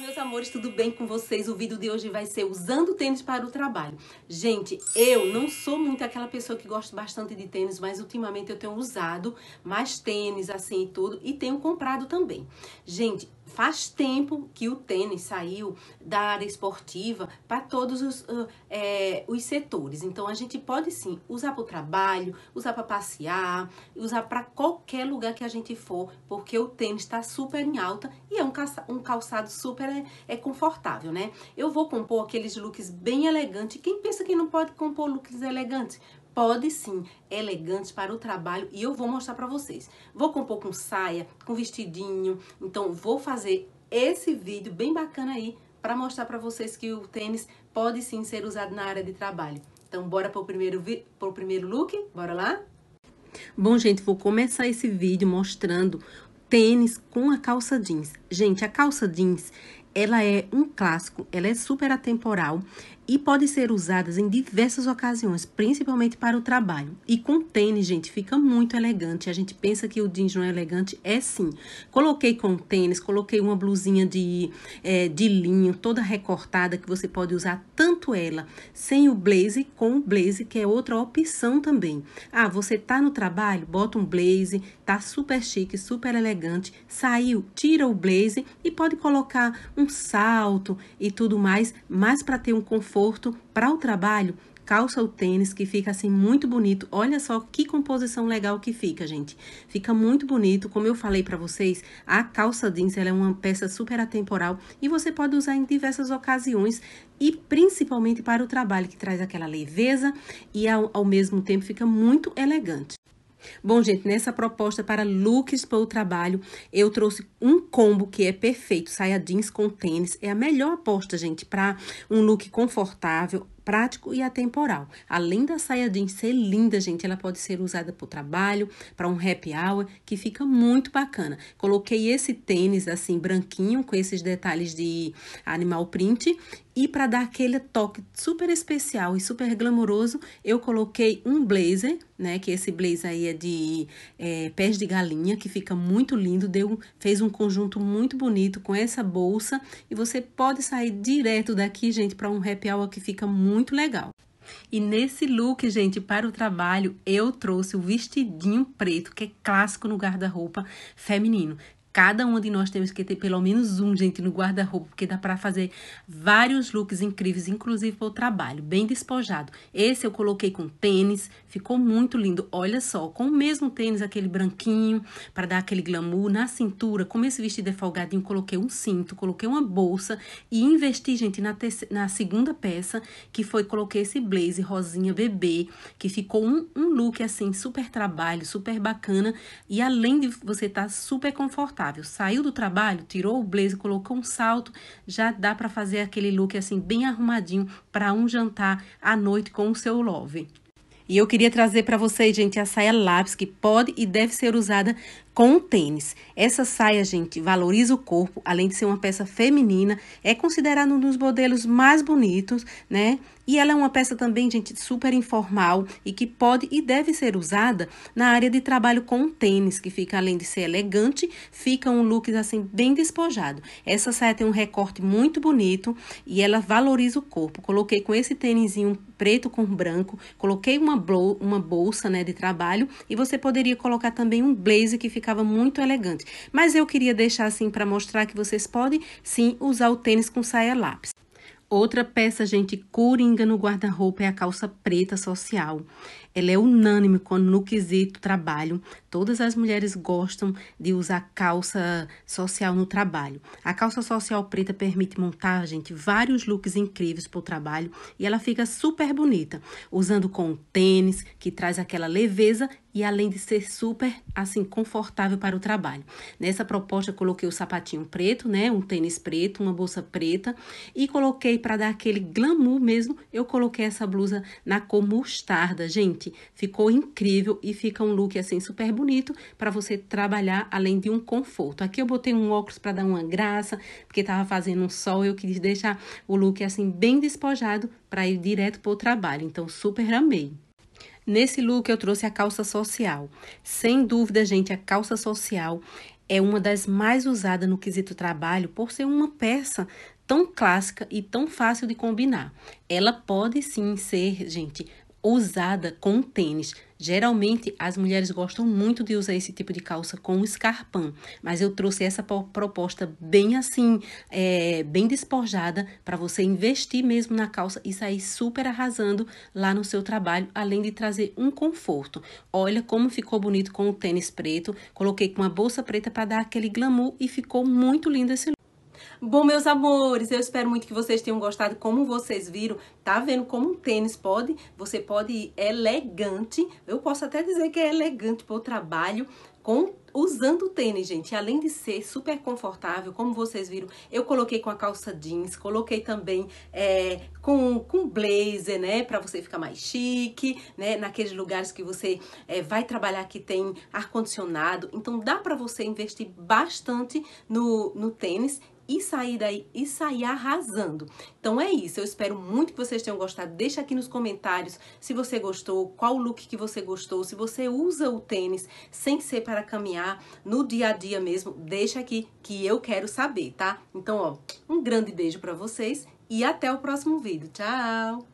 meus amores, tudo bem com vocês? O vídeo de hoje vai ser usando tênis para o trabalho. Gente, eu não sou muito aquela pessoa que gosta bastante de tênis, mas ultimamente eu tenho usado mais tênis assim e tudo e tenho comprado também. Gente, Faz tempo que o tênis saiu da área esportiva para todos os, uh, é, os setores. Então, a gente pode sim usar para o trabalho, usar para passear, usar para qualquer lugar que a gente for, porque o tênis está super em alta e é um, calça, um calçado super é, é, confortável, né? Eu vou compor aqueles looks bem elegantes. Quem pensa que não pode compor looks elegantes? Pode sim, elegante para o trabalho e eu vou mostrar para vocês. Vou compor com saia, com vestidinho, então vou fazer esse vídeo bem bacana aí para mostrar para vocês que o tênis pode sim ser usado na área de trabalho. Então bora pro primeiro, pro primeiro look, bora lá? Bom, gente, vou começar esse vídeo mostrando tênis com a calça jeans. Gente, a calça jeans ela é um clássico, ela é super atemporal e pode ser usada em diversas ocasiões, principalmente para o trabalho. E com tênis, gente, fica muito elegante. A gente pensa que o jeans não é elegante, é sim. Coloquei com tênis, coloquei uma blusinha de, é, de linho, toda recortada, que você pode usar tanto ela sem o blazer, com o blazer que é outra opção também. Ah, você tá no trabalho, bota um blazer, tá super chique, super elegante, saiu, tira o blazer e pode colocar um salto e tudo mais, mas para ter um conforto para o trabalho, calça o tênis que fica assim muito bonito. Olha só que composição legal que fica, gente. Fica muito bonito, como eu falei para vocês, a calça jeans ela é uma peça super atemporal e você pode usar em diversas ocasiões e principalmente para o trabalho que traz aquela leveza e ao, ao mesmo tempo fica muito elegante. Bom, gente, nessa proposta para looks para o trabalho, eu trouxe um combo que é perfeito. Saia jeans com tênis é a melhor aposta, gente, para um look confortável, prático e atemporal. Além da saia jeans ser linda, gente, ela pode ser usada para o trabalho, para um happy hour, que fica muito bacana. Coloquei esse tênis assim branquinho com esses detalhes de animal print e para dar aquele toque super especial e super glamouroso, eu coloquei um blazer, né? Que esse blazer aí é de é, pés de galinha, que fica muito lindo. Deu, fez um conjunto muito bonito com essa bolsa. E você pode sair direto daqui, gente, para um happy hour que fica muito legal. E nesse look, gente, para o trabalho, eu trouxe o vestidinho preto, que é clássico no guarda-roupa feminino. Cada um de nós temos que ter pelo menos um, gente, no guarda-roupa, porque dá para fazer vários looks incríveis, inclusive para o trabalho, bem despojado. Esse eu coloquei com tênis, ficou muito lindo. Olha só, com o mesmo tênis, aquele branquinho, para dar aquele glamour na cintura, como esse vestido é folgadinho, coloquei um cinto, coloquei uma bolsa e investi, gente, na, na segunda peça, que foi coloquei esse blazer rosinha bebê, que ficou um, um look assim, super trabalho, super bacana, e além de você estar tá super confortável Saiu do trabalho, tirou o blazer, colocou um salto, já dá para fazer aquele look assim bem arrumadinho para um jantar à noite com o seu love. E eu queria trazer para vocês, gente, a saia lápis que pode e deve ser usada com o tênis. Essa saia, gente, valoriza o corpo, além de ser uma peça feminina, é considerada um dos modelos mais bonitos, né? E ela é uma peça também, gente, super informal e que pode e deve ser usada na área de trabalho com tênis, que fica além de ser elegante, fica um look assim bem despojado. Essa saia tem um recorte muito bonito e ela valoriza o corpo. Coloquei com esse tênisinho preto com branco, coloquei uma, uma bolsa, né, de trabalho e você poderia colocar também um blazer que fica ficava muito elegante. Mas eu queria deixar assim para mostrar que vocês podem sim usar o tênis com saia lápis. Outra peça, gente, coringa no guarda-roupa é a calça preta social. Ela é unânime quando no quesito trabalho. Todas as mulheres gostam de usar calça social no trabalho. A calça social preta permite montar, gente, vários looks incríveis para o trabalho e ela fica super bonita, usando com tênis, que traz aquela leveza e além de ser super assim confortável para o trabalho. Nessa proposta coloquei o sapatinho preto, né, um tênis preto, uma bolsa preta e coloquei para dar aquele glamour mesmo, eu coloquei essa blusa na cor mostarda, gente gente. Ficou incrível e fica um look assim super bonito para você trabalhar além de um conforto. Aqui eu botei um óculos para dar uma graça, porque tava fazendo um sol, eu quis deixar o look assim bem despojado para ir direto para o trabalho. Então super amei. Nesse look eu trouxe a calça social. Sem dúvida, gente, a calça social é uma das mais usadas no quesito trabalho por ser uma peça tão clássica e tão fácil de combinar. Ela pode sim ser, gente, ousada com tênis. Geralmente as mulheres gostam muito de usar esse tipo de calça com escarpão, mas eu trouxe essa proposta bem assim, é, bem despojada, para você investir mesmo na calça e sair super arrasando lá no seu trabalho, além de trazer um conforto. Olha como ficou bonito com o tênis preto, coloquei com uma bolsa preta para dar aquele glamour e ficou muito lindo esse look. Bom, meus amores, eu espero muito que vocês tenham gostado. Como vocês viram, tá vendo como um tênis pode? Você pode ir elegante. Eu posso até dizer que é elegante para o trabalho com usando o tênis, gente, além de ser super confortável, como vocês viram, eu coloquei com a calça jeans, coloquei também é, com, com blazer, né, pra você ficar mais chique, né, naqueles lugares que você é, vai trabalhar que tem ar-condicionado, então dá pra você investir bastante no, no tênis e sair daí e sair arrasando. Então é isso, eu espero muito que vocês tenham gostado. Deixa aqui nos comentários se você gostou, qual look que você gostou, se você usa o tênis sem ser para caminhar no dia a dia mesmo, deixa aqui que eu quero saber, tá? Então, ó, um grande beijo para vocês e até o próximo vídeo. Tchau.